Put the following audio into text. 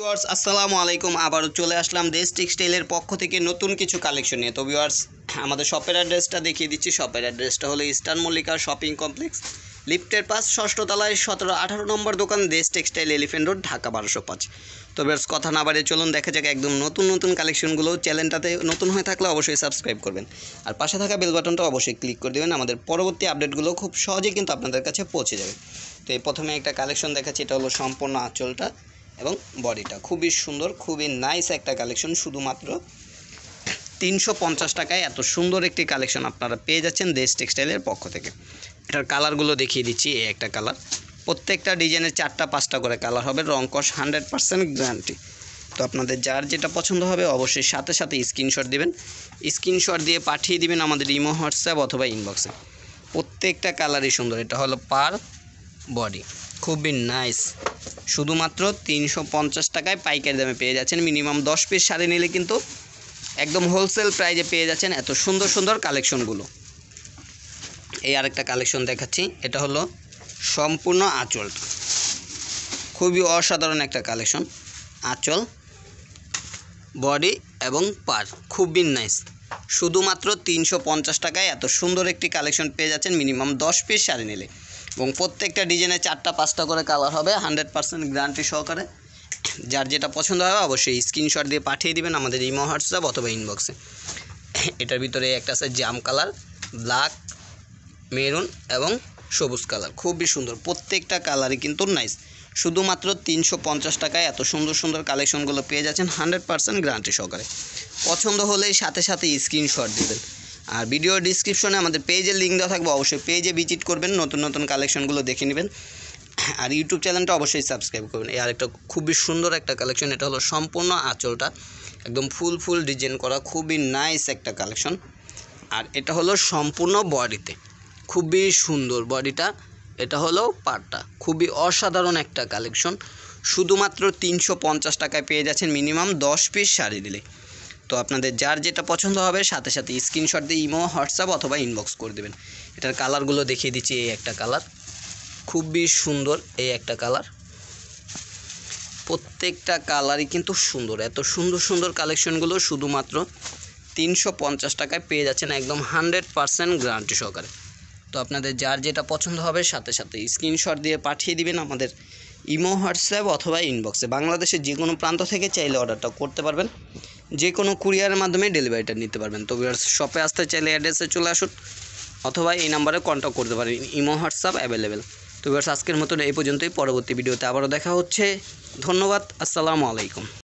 viewers আসসালামু আলাইকুম আবারও চলে আসলাম দেশ টেক্সটাইলের পক্ষ থেকে নতুন কিছু কালেকশন নিয়ে তো ভিউয়ার্স আমাদের শপের অ্যাড্রেসটা দেখিয়ে দিচ্ছি শপের অ্যাড্রেসটা হলো ইস্টার্ন মল্লিকা শপিং কমপ্লেক্স লিফটের পাশ ষষ্ঠ তলায় সতেরো আঠারো নম্বর দোকান দেশ টেক্সটাইল এলিফেন্ট রোড ঢাকা বারোশো পাঁচ তো বেশ কথা না বাড়িয়ে চলুন দেখা যাক একদম নতুন নতুন কালেকশনগুলো চ্যানেলটাতে নতুন হয়ে থাকলে অবশ্যই সাবস্ক্রাইব করবেন আর পাশে থাকা বেল বাটনটা অবশ্যই ক্লিক করে দেবেন আমাদের পরবর্তী আপডেটগুলো খুব সহজেই কিন্তু আপনাদের কাছে পৌঁছে যাবে তো এই প্রথমে একটা কালেকশন দেখাচ্ছি এটা হলো সম্পূর্ণ আঁচলটা এবং বডিটা খুবই সুন্দর খুবই নাইস একটা কালেকশন শুধুমাত্র তিনশো পঞ্চাশ টাকায় এত সুন্দর একটি কালেকশন আপনারা পেয়ে যাচ্ছেন দেশ টেক্সটাইলের পক্ষ থেকে এটার কালারগুলো দেখিয়ে দিচ্ছি এই একটা কালার প্রত্যেকটা ডিজাইনের চারটা পাঁচটা করে কালার হবে রং কস হান্ড্রেড পারসেন্ট গ্যারান্টি তো আপনাদের যার যেটা পছন্দ হবে অবশ্যই সাথে সাথে স্ক্রিনশট দিবেন স্ক্রিনশট দিয়ে পাঠিয়ে দিবেন আমাদের ইমো হোয়াটসঅ্যাপ অথবা ইনবক্সে প্রত্যেকটা কালারই সুন্দর এটা হলো পার বডি খুবই নাইস শুধুমাত্র তিনশো পঞ্চাশ টাকায় পাইকারি দামে পেয়ে যাচ্ছেন মিনিমাম দশ পিস শাড়ি নিলে কিন্তু একদম হোলসেল প্রাইজে পেয়ে যাচ্ছেন এত সুন্দর সুন্দর কালেকশনগুলো এই আরেকটা কালেকশন দেখাচ্ছি এটা হলো সম্পূর্ণ আঁচল খুবই অসাধারণ একটা কালেকশন আঁচল বডি এবং পার খুবই নাইস শুধুমাত্র তিনশো পঞ্চাশ টাকায় এত সুন্দর একটি কালেকশন পেয়ে যাচ্ছেন মিনিমাম দশ পিস শাড়ি নিলে এবং প্রত্যেকটা ডিজাইনে চারটা পাঁচটা করে কালার হবে হান্ড্রেড পার্সেন্ট গ্যারান্টি সহকারে যার যেটা পছন্দ হবে অবশ্যই স্ক্রিনশট দিয়ে পাঠিয়ে দিবেন আমাদের ইমো হোয়াটসঅ্যাপ অথবা ইনবক্সে এটার ভিতরে একটা আছে জাম কালার ব্ল্যাক মেরুন এবং সবুজ কালার খুবই সুন্দর প্রত্যেকটা কালারই কিন্তু নাইস শুধুমাত্র তিনশো পঞ্চাশ টাকায় এত সুন্দর সুন্দর কালেকশনগুলো পেয়ে যাচ্ছেন হান্ড্রেড পার্সেন্ট গ্যারান্টি সহকারে পছন্দ হলেই সাথে সাথে স্ক্রিনশট দেবেন আর ভিডিও ডিসক্রিপশনে আমাদের পেজের লিঙ্ক দেওয়া থাকবে অবশ্যই পেজে ভিজিট করবেন নতুন নতুন কালেকশনগুলো দেখে নেবেন আর ইউটিউব চ্যানেলটা অবশ্যই সাবস্ক্রাইব করবেন আর একটা খুবই সুন্দর একটা কালেকশন এটা হলো সম্পূর্ণ আঁচলটা একদম ফুল ফুল ডিজাইন করা খুবই নাইস একটা কালেকশন আর এটা হলো সম্পূর্ণ বডিতে খুবই সুন্দর বডিটা এটা হলো পাটটা খুবই অসাধারণ একটা কালেকশন শুধুমাত্র তিনশো পঞ্চাশ টাকায় পেয়ে যাচ্ছেন মিনিমাম দশ পিস শাড়ি দিলে তো আপনাদের যার যেটা পছন্দ হবে সাথে সাথে স্ক্রিনশট দিয়ে ইমো হোয়াটসঅ্যাপ অথবা ইনবক্স করে দেবেন এটার কালারগুলো দেখিয়ে দিচ্ছি এই একটা কালার খুবই সুন্দর এই একটা কালার প্রত্যেকটা কালারই কিন্তু সুন্দর এত সুন্দর সুন্দর কালেকশনগুলো শুধুমাত্র তিনশো পঞ্চাশ টাকায় পেয়ে যাচ্ছেন একদম হানড্রেড পারসেন্ট গ্যারান্টি সহকারে তো আপনাদের যার যেটা পছন্দ হবে সাথে সাথে স্ক্রিনশট দিয়ে পাঠিয়ে দিবেন আমাদের ইমো হোয়াটসঅ্যাপ অথবা ইনবক্সে বাংলাদেশের যে কোনো প্রান্ত থেকে চাইলে অর্ডারটা করতে পারবেন যে কোনো কুরিয়ারের মাধ্যমে ডেলিভারিটা নিতে পারবেন তো ভিউয়ার্স শপে আসতে চাইলে অ্যাড্রেসে চলে আসুন অথবা এই নাম্বারে কন্ট্যাক্ট করতে পারেন ইমো হোয়াটসঅ্যাপ অ্যাভেলেবেল তো ভিউয়ার্স আজকের মতন এই পর্যন্তই পরবর্তী ভিডিওতে আবারও দেখা হচ্ছে ধন্যবাদ আসসালামু আলাইকুম